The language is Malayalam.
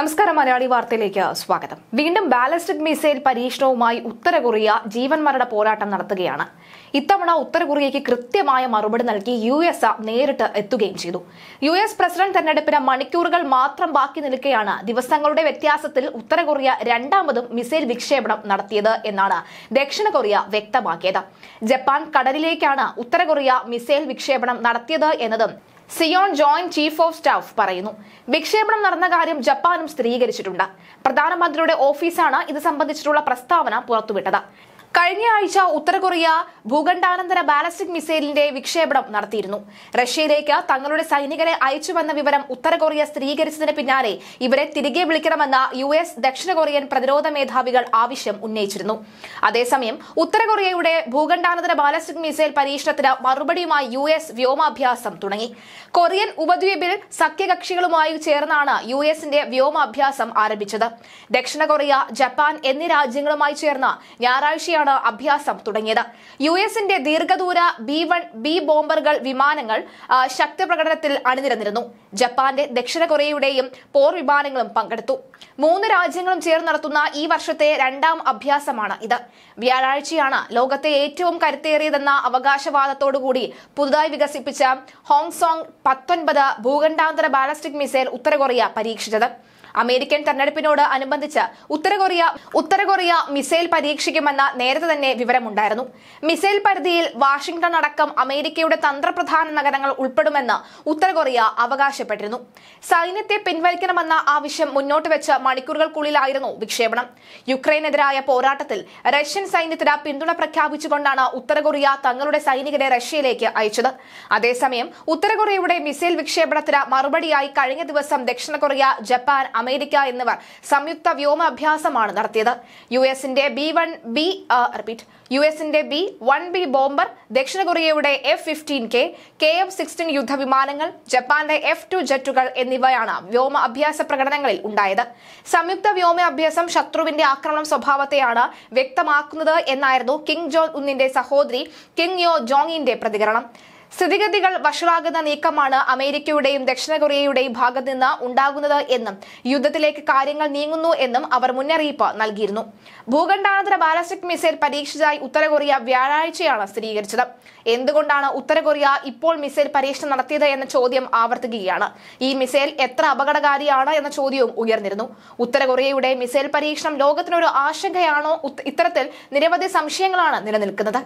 നമസ്കാരം മലയാളി വാർത്തയിലേക്ക് സ്വാഗതം വീണ്ടും ബാലിസ്റ്റിക് മിസൈൽ പരീക്ഷണവുമായി ഉത്തര കൊറിയ ജീവൻ മരണ പോരാട്ടം നടത്തുകയാണ് ഇത്തവണ ഉത്തര കൊറിയയ്ക്ക് കൃത്യമായ മറുപടി നൽകി യു എസ് നേരിട്ട് എത്തുകയും ചെയ്തു യു എസ് പ്രസിഡന്റ് തെരഞ്ഞെടുപ്പിന് മണിക്കൂറുകൾ മാത്രം ബാക്കി നിൽക്കെയാണ് ദിവസങ്ങളുടെ വ്യത്യാസത്തിൽ ഉത്തര കൊറിയ രണ്ടാമതും മിസൈൽ വിക്ഷേപണം നടത്തിയത് എന്നാണ് ദക്ഷിണ കൊറിയ വ്യക്തമാക്കിയത് ജപ്പാൻ കടലിലേക്കാണ് ഉത്തര കൊറിയ മിസൈൽ വിക്ഷേപണം നടത്തിയത് എന്നതും സിയോൺ ജോയിന്റ് ചീഫ് ഓഫ് സ്റ്റാഫ് പറയുന്നു വിക്ഷേപണം നടന്ന കാര്യം ജപ്പാനും സ്ഥിരീകരിച്ചിട്ടുണ്ട് പ്രധാനമന്ത്രിയുടെ ഓഫീസാണ് ഇത് സംബന്ധിച്ചിട്ടുള്ള പ്രസ്താവന പുറത്തുവിട്ടത് കഴിഞ്ഞ ആഴ്ച ഉത്തര കൊറിയ ഭൂഖണ്ഡാനന്തര ബാലസ്റ്റിക് മിസൈലിന്റെ വിക്ഷേപണം നടത്തിയിരുന്നു റഷ്യയിലേക്ക് തങ്ങളുടെ സൈനികരെ അയച്ചുവെന്ന വിവരം ഉത്തര കൊറിയ സ്ഥിരീകരിച്ചതിന് പിന്നാലെ ഇവരെ തിരികെ വിളിക്കണമെന്ന് യു എസ് ദക്ഷിണ കൊറിയൻ പ്രതിരോധ മേധാവികൾ ആവശ്യം ഉന്നയിച്ചിരുന്നു അതേസമയം ഉത്തര കൊറിയയുടെ ഭൂഖണ്ഡാനന്തര ബാലസ്റ്റിക് മിസൈൽ പരീക്ഷണത്തിന് മറുപടിയുമായി യു എസ് വ്യോമാഭ്യാസം തുടങ്ങി കൊറിയൻ ഉപദ്വീപിൽ സഖ്യകക്ഷികളുമായി ചേർന്നാണ് യു എസിന്റെ വ്യോമാഭ്യാസം ആരംഭിച്ചത് ദക്ഷിണ കൊറിയ ജപ്പാൻ എന്നീ രാജ്യങ്ങളുമായി ചേർന്ന് ഞായറാഴ്ചയാണ് ഇന്നലെയാണ് അഭ്യാസം തുടങ്ങിയത് യു എസിന്റെ ദീർഘദൂര ബി വൺ ബി ബോംബറുകൾ വിമാനങ്ങൾ ശക്തി പ്രകടനത്തിൽ അണിനിരന്നിരുന്നു ജപ്പാന്റെ ദക്ഷിണ കൊറിയയുടെയും പോർ വിമാനങ്ങളും പങ്കെടുത്തു മൂന്ന് രാജ്യങ്ങളും ചേർന്ന് നടത്തുന്ന ഈ വർഷത്തെ രണ്ടാം അഭ്യാസമാണ് ഇത് വ്യാഴാഴ്ചയാണ് ലോകത്തെ ഏറ്റവും കരുത്തേറിയതെന്ന അവകാശവാദത്തോടുകൂടി പുതുതായി വികസിപ്പിച്ച ഹോങ്സോങ് പത്തൊൻപത് ഭൂഖണ്ഡാന്തര ബാലസ്റ്റിക് മിസൈൽ ഉത്തര കൊറിയ പരീക്ഷിച്ചത് അമേരിക്കൻ തെരഞ്ഞെടുപ്പിനോട് അനുബന്ധിച്ച് ഉത്തര കൊറിയ ഉത്തര കൊറിയ മിസൈൽ പരീക്ഷിക്കുമെന്ന നേരത്തെ തന്നെ വിവരമുണ്ടായിരുന്നു മിസൈൽ പരിധിയിൽ വാഷിംഗ്ടൺ അടക്കം അമേരിക്കയുടെ തന്ത്രപ്രധാന നഗരങ്ങൾ ഉൾപ്പെടുമെന്ന് ഉത്തര കൊറിയ അവകാശപ്പെട്ടിരുന്നു സൈന്യത്തെ പിൻവലിക്കണമെന്ന ആവശ്യം മുന്നോട്ട് വെച്ച് മണിക്കൂറുകൾക്കുള്ളിലായിരുന്നു വിക്ഷേപണം യുക്രൈനെതിരായ പോരാട്ടത്തിൽ റഷ്യൻ സൈന്യത്തിന് പിന്തുണ പ്രഖ്യാപിച്ചുകൊണ്ടാണ് ഉത്തര കൊറിയ തങ്ങളുടെ സൈനികരെ റഷ്യയിലേക്ക് അയച്ചത് അതേസമയം ഉത്തര കൊറിയയുടെ മിസൈൽ വിക്ഷേപണത്തിന് മറുപടിയായി കഴിഞ്ഞ ദിവസം ദക്ഷിണ കൊറിയ ജപ്പാൻ അമേരിക്ക എന്നിവർ സംയുക്ത അഭ്യാസമാണ് നടത്തിയത് യു എസിന്റെ ബി വൺ ബി റിപ്പീറ്റ് യു എസിന്റെ ബി വൺ ബി ബോംബർ ദക്ഷിണ കൊറിയയുടെ F fifteen K K F sixteen യുദ്ധവിമാനങ്ങൾ ജപ്പാന്റെ എഫ് ടു ജെറ്റുകൾ എന്നിവയാണ് വ്യോമ അഭ്യാസ പ്രകടനങ്ങളിൽ ഉണ്ടായത് സംയുക്ത വ്യോമ അഭ്യാസം ശത്രുവിന്റെ ആക്രമണം സ്വഭാവത്തെയാണ് വ്യക്തമാക്കുന്നത് എന്നായിരുന്നു കിങ് ജോൺ ഉന്നിന്റെ സഹോദരി കിങ് യോ ജോങ്ങിന്റെ പ്രതികരണം സ്ഥിതിഗതികൾ വഷളാകുന്ന നീക്കമാണ് അമേരിക്കയുടെയും ദക്ഷിണ കൊറിയയുടെയും ഭാഗത്ത് നിന്ന് ഉണ്ടാകുന്നത് എന്നും യുദ്ധത്തിലേക്ക് കാര്യങ്ങൾ നീങ്ങുന്നു എന്നും അവർ മുന്നറിയിപ്പ് നൽകിയിരുന്നു ഭൂഖണ്ഡാനന്തര ബാലസ്റ്റിക് മിസൈൽ പരീക്ഷിച്ചതായി ഉത്തര കൊറിയ വ്യാഴാഴ്ചയാണ് സ്ഥിരീകരിച്ചത് എന്തുകൊണ്ടാണ് ഉത്തര കൊറിയ ഇപ്പോൾ മിസൈൽ പരീക്ഷണം നടത്തിയത് എന്ന ചോദ്യം ആവർത്തിക്കുകയാണ് ഈ മിസൈൽ എത്ര അപകടകാരിയാണ് എന്ന ചോദ്യവും ഉയർന്നിരുന്നു ഉത്തര കൊറിയയുടെ മിസൈൽ പരീക്ഷണം ലോകത്തിനൊരു ആശങ്കയാണോ ഇത്തരത്തിൽ നിരവധി സംശയങ്ങളാണ് നിലനിൽക്കുന്നത്